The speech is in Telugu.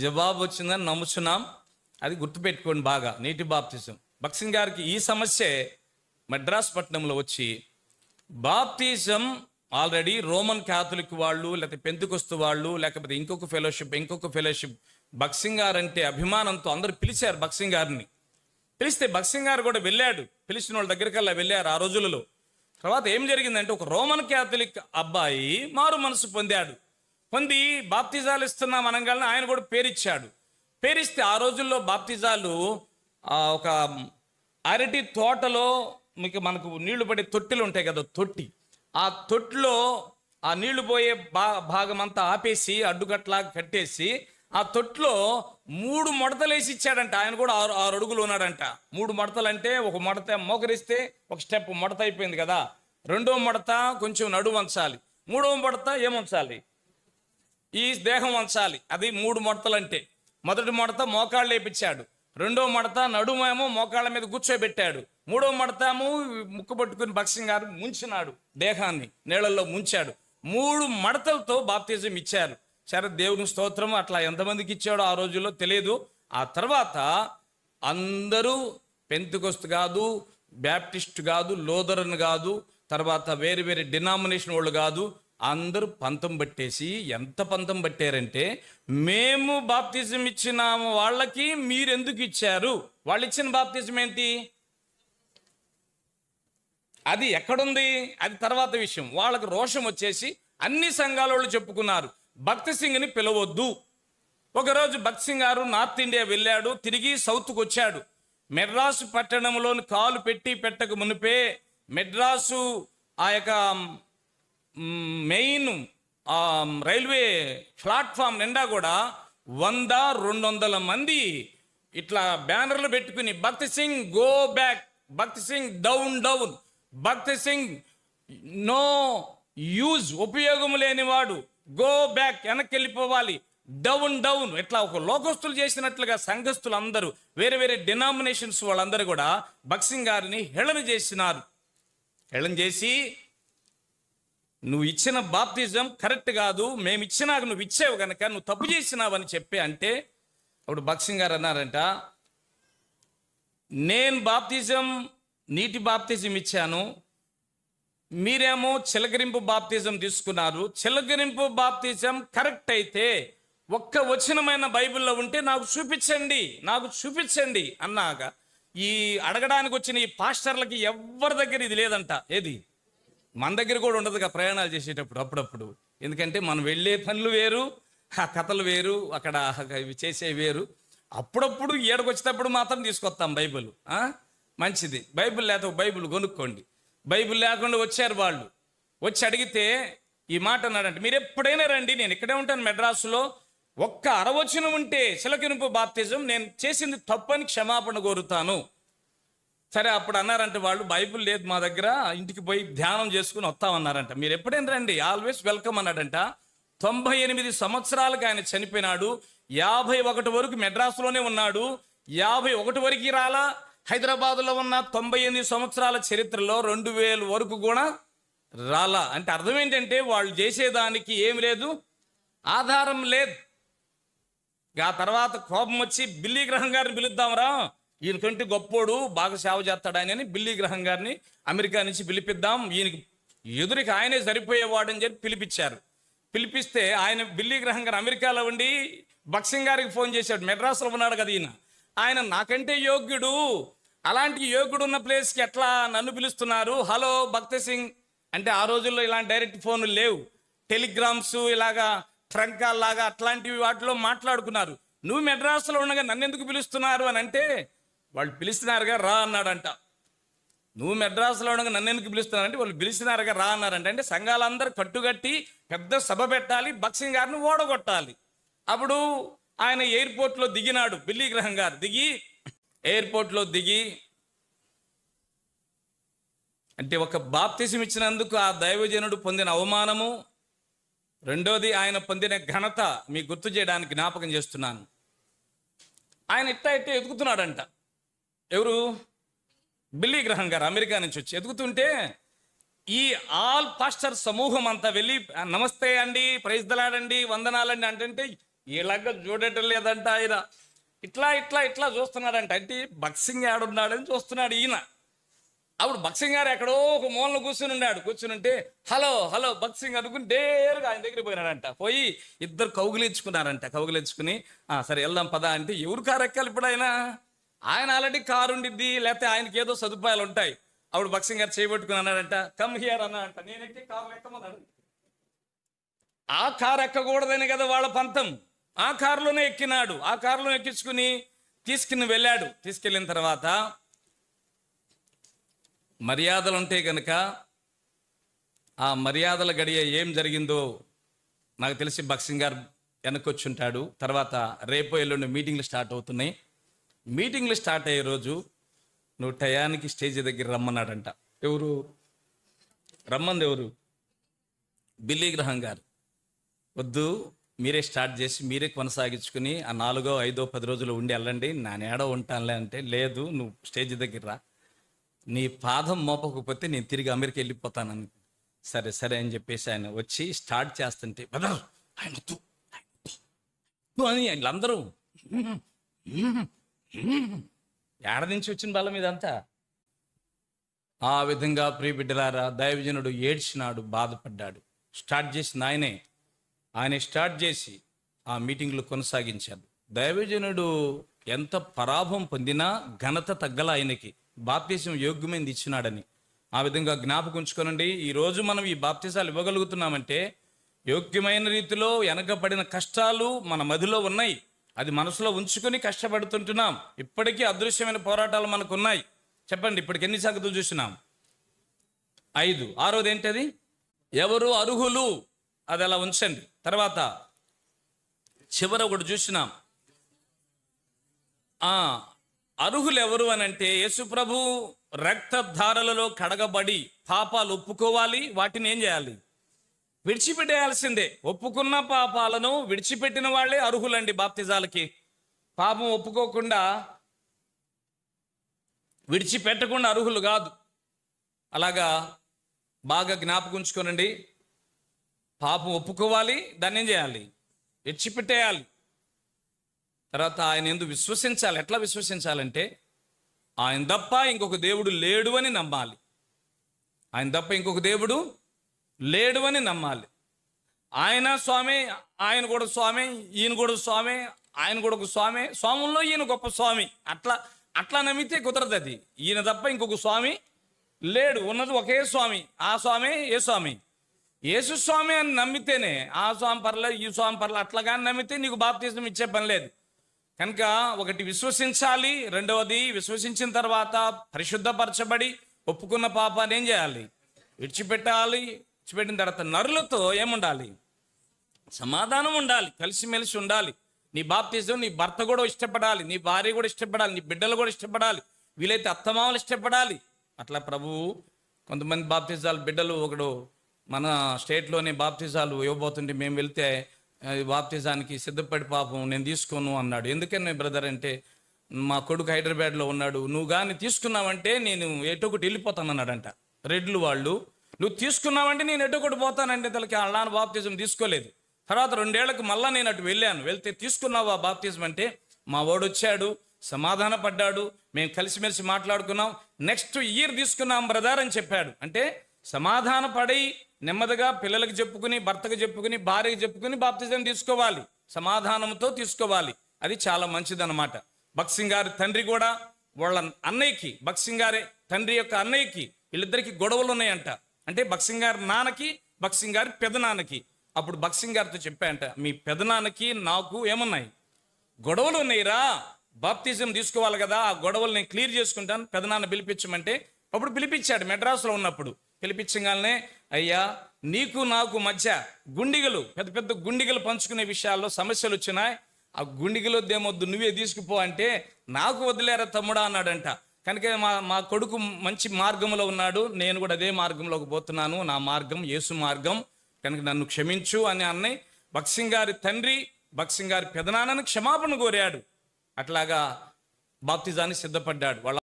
జవాబు వచ్చిందని నమ్ముచున్నాం అది గుర్తుపెట్టుకోండి బాగా నీటి బాప్తిజం భక్సింగ్ గారికి ఈ సమస్యే మద్రాస్ పట్టణంలో వచ్చి బాప్తిజం ఆల్రెడీ రోమన్ క్యాథలిక్ వాళ్ళు లేకపోతే పెందుకొస్తు వాళ్ళు లేకపోతే ఇంకొక ఫెలోషిప్ ఇంకొక ఫెలోషిప్ బక్సింగ్ గారు అంటే అభిమానంతో అందరూ పిలిచారు బక్సింగ్ గారిని పిలిస్తే బక్సింగ్ గారు కూడా వెళ్ళాడు పిలిచిన వాళ్ళ దగ్గరికల్లా వెళ్ళారు ఆ రోజులలో తర్వాత ఏం జరిగిందంటే ఒక రోమన్ క్యాథలిక్ అబ్బాయి మారు మనసు పొందాడు పొంది బాప్తిజాలు ఇస్తున్నాం అనగానే ఆయన కూడా పేరిచ్చాడు పేరిస్తే ఆ రోజుల్లో బాప్తిజాలు ఒక అరటి తోటలో మీకు మనకు నీళ్లు పడే తొట్టిలు ఉంటాయి కదా తొట్టి ఆ తొట్టిలో ఆ నీళ్లు పోయే భా భాగం అంతా ఆపేసి అడ్డుకట్లా కట్టేసి ఆ తొట్టిలో మూడు మడతలు వేసి ఇచ్చాడంట ఆయన కూడా ఆరు ఆరు అడుగులు ఉన్నాడంట మూడు మడతలు అంటే ఒక మడత మోకరిస్తే ఒక స్టెప్ మడత అయిపోయింది కదా రెండో మడత కొంచెం నడువంచాలి మూడవ మడత ఏమంచాలి ఈ దేహం వంచాలి అది మూడు మడతలంటే మొదటి మడత మోకాళ్ళు వేపించాడు రెండో మడత నడుమేమో మోకాళ్ళ మీద కూర్చోబెట్టాడు మూడో మడతము ముక్కు పట్టుకుని భక్సింగ్ గారు ముంచినాడు దేహాన్ని నీళ్ళల్లో ముంచాడు మూడు మడతలతో బాప్తిజం ఇచ్చారు సరే దేవుని స్తోత్రం అట్లా ఎంతమందికి ఇచ్చాడో ఆ రోజుల్లో తెలియదు ఆ తర్వాత అందరూ పెంతుకొస్తు కాదు బ్యాప్టిస్ట్ కాదు లోదరన్ కాదు తర్వాత వేరే వేరే డినామినేషన్ వాళ్ళు కాదు అందరూ పంతం పట్టేసి ఎంత పంతం పట్టారంటే మేము బాప్తిజం ఇచ్చిన వాళ్ళకి మీరెందుకు ఇచ్చారు వాళ్ళు ఇచ్చిన బాప్తిజం ఏంటి అది ఎక్కడుంది అది తర్వాత విషయం వాళ్ళకి రోషం వచ్చేసి అన్ని సంఘాల వాళ్ళు చెప్పుకున్నారు భక్తి సింగ్ని పిలవద్దు ఒకరోజు భక్తి సింగ్ గారు నార్త్ ఇండియా వెళ్ళాడు తిరిగి సౌత్కు వచ్చాడు మెడ్రాసు పట్టణంలోని కాలు పెట్టి పెట్టక మునిపే మెడ్రాసు ఆ యొక్క మెయిన్ రైల్వే ప్లాట్ఫామ్ నిండా కూడా వంద రెండు వందల మంది ఇట్లా బ్యానర్లు పెట్టుకుని భక్తి సింగ్ గో బ్యాక్ భక్తి సింగ్ డౌన్ డౌన్ భక్తి సింగ్ నో యూజ్ ఉపయోగం లేనివాడు గో బ్యాక్ వెనక్కి వెళ్ళిపోవాలి డౌన్ డౌన్ ఇట్లా ఒక లోకస్తులు చేసినట్లుగా సంఘస్తులు అందరూ వేరే వేరే డినామినేషన్స్ వాళ్ళందరూ కూడా భక్సింగ్ గారిని హేళన చేసినారు హేళన చేసి నువ్వు ఇచ్చిన బాప్తిజం కరెక్ట్ కాదు మేము ఇచ్చినా నువ్వు ఇచ్చేవు కనుక నువ్వు తప్పు చేసినావని చెప్పి అంటే అప్పుడు బక్సింగ్ గారు అన్నారంట నేను బాప్తిజం నీటి బాప్తిజం ఇచ్చాను మీరేమో చిలకరింపు బాప్తిజం తీసుకున్నారు చిలకరింపు బాప్తిజం కరెక్ట్ అయితే ఒక్క వచనమైన బైబిల్లో ఉంటే నాకు చూపించండి నాకు చూపించండి అన్నాక ఈ అడగడానికి వచ్చిన ఈ పాస్టర్లకి ఎవరి దగ్గర ఇది లేదంట ఏది మన దగ్గర కూడా ఉండదు కదా ప్రయాణాలు చేసేటప్పుడు అప్పుడప్పుడు ఎందుకంటే మనం వెళ్ళే పనులు వేరు ఆ కథలు వేరు అక్కడ ఇవి చేసే వేరు అప్పుడప్పుడు ఏడకు వచ్చేటప్పుడు మాత్రం తీసుకొస్తాం బైబుల్ మంచిది బైబిల్ లేకపోతే బైబిల్ కొనుక్కోండి బైబిల్ లేకుండా వచ్చారు వాళ్ళు వచ్చి అడిగితే ఈ మాట అన్నాడంటే మీరు ఎప్పుడైనా రండి నేను ఇక్కడే ఉంటాను మెడ్రాసులో ఒక్క అరవచనం ఉంటే శిలకినుపు బాప్తిజం నేను చేసింది తప్పని క్షమాపణ కోరుతాను సరే అప్పుడు అన్నారంటే వాళ్ళు బైబుల్ లేదు మా దగ్గర ఇంటికి పోయి ధ్యానం చేసుకుని వస్తామన్నారంట మీరు ఎప్పుడైనా రండి ఆల్వేస్ వెల్కమ్ అన్నాడంట తొంభై ఎనిమిది సంవత్సరాలకు ఆయన చనిపోయినాడు యాభై ఒకటి వరకు మెడ్రాస్లోనే ఉన్నాడు యాభై ఒకటి వరకు రాలా హైదరాబాద్లో ఉన్న తొంభై ఎనిమిది సంవత్సరాల చరిత్రలో రెండు వేల వరకు కూడా రాలా అంటే అర్థం ఏంటంటే వాళ్ళు చేసేదానికి ఏం లేదు ఆధారం లేదు ఆ తర్వాత కోపం వచ్చి బిల్లి గ్రహం గారిని పిలుద్దాంరా ఈయనకంటే గొప్పోడు బాగా సేవ చేస్తాడని అని బిల్లీ గ్రహం గారిని అమెరికా నుంచి పిలిపిద్దాం ఈయనకి ఎదురికి ఆయనే సరిపోయేవాడని చెప్పి పిలిపించారు పిలిపిస్తే ఆయన బిల్లీ గ్రహం గారు అమెరికాలో ఉండి బక్సింగ్ గారికి ఫోన్ చేశాడు మెడ్రాస్లో ఉన్నాడు కదా ఈయన ఆయన నాకంటే యోగ్యుడు అలాంటి యోగ్యుడు ఉన్న ప్లేస్కి ఎట్లా నన్ను పిలుస్తున్నారు హలో భక్త సింగ్ అంటే ఆ రోజుల్లో ఇలాంటి డైరెక్ట్ ఫోన్లు లేవు టెలిగ్రామ్స్ ఇలాగా ట్రంకాల్లాగా అట్లాంటివి వాటిలో మాట్లాడుకున్నారు నువ్వు మెడ్రాస్లో ఉండగా నన్ను ఎందుకు పిలుస్తున్నారు అని అంటే వాళ్ళు పిలిచినారుగా రా అన్నాడంట నువ్వు మెడ్రాస్లో ఉండగా నన్ను ఎందుకు పిలుస్తున్నానంటే వాళ్ళు పిలిచినారుగా రా అన్నారంట అంటే సంఘాలందరూ కట్టుగట్టి పెద్ద సభ పెట్టాలి బక్సింగ్ గారిని ఓడగొట్టాలి అప్పుడు ఆయన ఎయిర్పోర్ట్లో దిగినాడు బిల్లీ గ్రహం గారు దిగి ఎయిర్పోర్ట్లో దిగి అంటే ఒక బాప్తిజం ఇచ్చినందుకు ఆ దైవజనుడు పొందిన అవమానము రెండోది ఆయన పొందిన ఘనత మీ గుర్తు చేయడానికి జ్ఞాపకం చేస్తున్నాను ఆయన ఇట్టా ఇట్ట ఎదుగుతున్నాడంట ఎవరు బిల్లీ గ్రహం గారు అమెరికా నుంచి వచ్చి ఎదుగుతుంటే ఈ ఆల్ పాస్టర్ సమూహం అంతా వెళ్ళి నమస్తే అండి ప్రైజ్దలాడండి వందనాలండి అంటే ఇలాగ చూడటం లేదంట ఆయన ఇట్లా ఇట్లా ఇట్లా చూస్తున్నాడంట అంటే బక్సింగ్ ఆడున్నాడని చూస్తున్నాడు ఈయన అప్పుడు బక్సింగ్ గారు ఎక్కడో ఒక మూలను కూర్చుని ఉన్నాడు కూర్చుని ఉంటే హలో హలో బక్సింగ్ అనుకుని డేరుగా ఆయన దగ్గర పోయినాడంట పోయి ఇద్దరు కౌగులించుకున్నారంట కౌగులించుకుని సరే వెళ్దాం పదా అంటే ఎవరు కారెక్కాలి ఇప్పుడు ఆయన ఆయన ఆల్రెడీ కారు ఉండిద్ది లేకపోతే ఆయనకి ఏదో సదుపాయాలు ఉంటాయి ఆవిడ బక్సింగ్ గారు చేయబట్టుకుని అన్నాడంట కమ్ హియర్ అన్నా అంట కారు ఎక్కమన్నాడు ఆ కారు ఎక్కకూడదని కదా వాళ్ళ పంతం ఆ కారులోనే ఎక్కినాడు ఆ కారులో ఎక్కించుకుని తీసుకుని వెళ్ళాడు తీసుకెళ్ళిన తర్వాత మర్యాదలు ఉంటే కనుక ఆ మర్యాదల గడియ ఏం జరిగిందో నాకు తెలిసి బక్సింగ్ గారు వెనకొచ్చుంటాడు తర్వాత రేపు ఎల్లుండి మీటింగ్లు స్టార్ట్ అవుతున్నాయి మీటింగ్లు స్టార్ట్ అయ్యే రోజు నువ్వు టయానికి స్టేజ్ దగ్గర రమ్మన్నాడంట ఎవరు రమ్మంది ఎవరు బిల్లీ గ్రహం గారు వద్దు మీరే స్టార్ట్ చేసి మీరే కొనసాగించుకుని ఆ నాలుగో ఐదో పది రోజులు ఉండి వెళ్ళండి నా నేడ ఉంటానులే అంటే లేదు నువ్వు స్టేజ్ దగ్గర రా నీ పాదం మోపకపోతే నేను తిరిగి అమెరికా వెళ్ళిపోతానని సరే సరే అని చెప్పేసి ఆయన వచ్చి స్టార్ట్ చేస్తుంటే బదర్ ఆయన అని వీళ్ళందరూ ఏడ నుంచి వచ్చిన బలం ఇదంతా ఆ విధంగా ప్రియబిడ్డలారా దైవజనుడు ఏడ్చినాడు బాధపడ్డాడు స్టార్ట్ చేసిన ఆయనే ఆయన స్టార్ట్ చేసి ఆ మీటింగ్లు కొనసాగించాడు దైవజనుడు ఎంత పరాభం పొందినా ఘనత తగ్గల ఆయనకి బాప్తీసం యోగ్యమైంది ఇచ్చినాడని ఆ విధంగా జ్ఞాపకం ఉంచుకోనండి ఈరోజు మనం ఈ బాప్తీసాలు ఇవ్వగలుగుతున్నామంటే యోగ్యమైన రీతిలో వెనకబడిన కష్టాలు మన మదిలో ఉన్నాయి అది మనసులో ఉంచుకొని కష్టపడుతుంటున్నాం ఇప్పటికీ అదృశ్యమైన పోరాటాలు మనకు ఉన్నాయి చెప్పండి ఇప్పటికి ఎన్ని సంగతులు చూసినాం ఐదు ఆరోది ఏంటది ఎవరు అర్హులు అది అలా ఉంచండి తర్వాత చివర ఒకటి చూసినాం అర్హులు ఎవరు అని అంటే యేసుప్రభు రక్తధారలలో కడగబడి పాపాలు ఒప్పుకోవాలి వాటిని ఏం చేయాలి విడిచిపెట్టేయాల్సిందే ఒప్పుకున్న పాపాలను విడిచిపెట్టిన వాళ్ళే అర్హులండి బాప్తిజాలకి పాపం ఒప్పుకోకుండా విడిచిపెట్టకుండా అర్హులు కాదు అలాగా బాగా జ్ఞాపకంచుకోనండి పాపం ఒప్పుకోవాలి దాన్ని ఏం చేయాలి విడిచిపెట్టేయాలి తర్వాత ఆయన ఎందు విశ్వసించాలి ఎట్లా విశ్వసించాలంటే ఆయన తప్ప ఇంకొక దేవుడు లేడు అని నమ్మాలి ఆయన తప్ప ఇంకొక దేవుడు లేడు అని నమ్మాలి ఆయన స్వామి ఆయన కూడా స్వామి ఈయన కూడా స్వామి ఆయన కూడా ఒక స్వామి స్వాముల్లో ఈయన గొప్ప స్వామి అట్లా అట్లా నమ్మితే కుదరదు అది ఈయన తప్ప ఇంకొక స్వామి లేడు ఉన్నది ఒకే స్వామి ఆ స్వామి ఏ స్వామి యేసు స్వామి అని నమ్మితేనే ఆ స్వామి పర్లే ఈ స్వామి పర్లే అట్లా కానీ నమ్మితే నీకు బాప్తీసం ఇచ్చే పని లేదు కనుక ఒకటి విశ్వసించాలి రెండవది విశ్వసించిన తర్వాత పరిశుద్ధపరచబడి ఒప్పుకున్న పాపాన్ని ఏం చేయాలి విడిచిపెట్టాలి విడిచిపెట్టిన తర్వాత నరులతో ఏముండాలి సమాధానం ఉండాలి కలిసిమెలిసి ఉండాలి నీ బాప్తిజం నీ భర్త కూడా ఇష్టపడాలి నీ భార్య కూడా ఇష్టపడాలి నీ బిడ్డలు కూడా ఇష్టపడాలి వీలైతే అత్తమామలు ఇష్టపడాలి అట్లా ప్రభువు కొంతమంది బాప్తిజాలు బిడ్డలు ఒకడు మన స్టేట్లోనే బాప్తిజాలు ఇవ్వబోతుంటే మేము వెళ్తే బాప్తిజానికి సిద్ధపడి పాపం నేను తీసుకోను అన్నాడు ఎందుకని బ్రదర్ అంటే మా కొడుకు హైదరాబాద్లో ఉన్నాడు నువ్వు కానీ తీసుకున్నావంటే నేను ఎటొకటి వెళ్ళిపోతాను అన్నాడంట రెడ్లు వాళ్ళు నువ్వు తీసుకున్నావంటే నేను ఎటుకొట్టు పోతానండి తలకి వాళ్ళ బాప్తిజం తీసుకోలేదు తర్వాత రెండేళ్లకు మళ్ళీ నేను అటు వెళ్ళాను వెళ్తే తీసుకున్నావు ఆ బాప్తిజం అంటే మా వాడు వచ్చాడు సమాధాన పడ్డాడు మేము కలిసిమెలిసి మాట్లాడుకున్నాం నెక్స్ట్ ఇయర్ తీసుకున్నాం బ్రదర్ అని చెప్పాడు అంటే సమాధాన పడి నెమ్మదిగా పిల్లలకు చెప్పుకుని భర్తకు చెప్పుకుని భార్యకు చెప్పుకుని బాప్తిజం తీసుకోవాలి సమాధానంతో తీసుకోవాలి అది చాలా మంచిదన్నమాట బక్సింగ్ గారి తండ్రి కూడా వాళ్ళ అన్నయ్యకి బక్సింగ్ గారి తండ్రి యొక్క అన్నయ్యకి వీళ్ళిద్దరికి గొడవలు ఉన్నాయంట అంటే బక్సింగ్ గారి నాన్నకి బక్సింగ్ గారి పెదనాన్నకి అప్పుడు బక్సింగ్ గారితో చెప్పాయంట మీ పెదనాన్నకి నాకు ఏమున్నాయి గొడవలు ఉన్నాయిరా బాప్తిజం తీసుకోవాలి కదా ఆ గొడవలు నేను క్లియర్ చేసుకుంటాను పెదనాన్న పిలిపించమంటే అప్పుడు పిలిపించాడు మెడ్రాస్లో ఉన్నప్పుడు పిలిపించగానే అయ్యా నీకు నాకు మధ్య గుండిగలు పెద్ద పెద్ద గుండిగలు పంచుకునే విషయాల్లో సమస్యలు వచ్చినాయి ఆ గుండిగలు దేమొద్దు నువ్వే తీసుకుపో అంటే నాకు వదిలేరా తమ్ముడా అన్నాడంట కనుక మా మా కొడుకు మంచి మార్గంలో ఉన్నాడు నేను కూడా అదే మార్గంలోకి పోతున్నాను నా మార్గం యేసు మార్గం కనుక నన్ను క్షమించు అని అన్నయ్య బక్సింగ్ గారి తండ్రి బక్సింగ్ గారి పెదనాన్నని క్షమాపణ కోరాడు అట్లాగా బాప్తిజాన్ని సిద్ధపడ్డాడు వాళ్ళ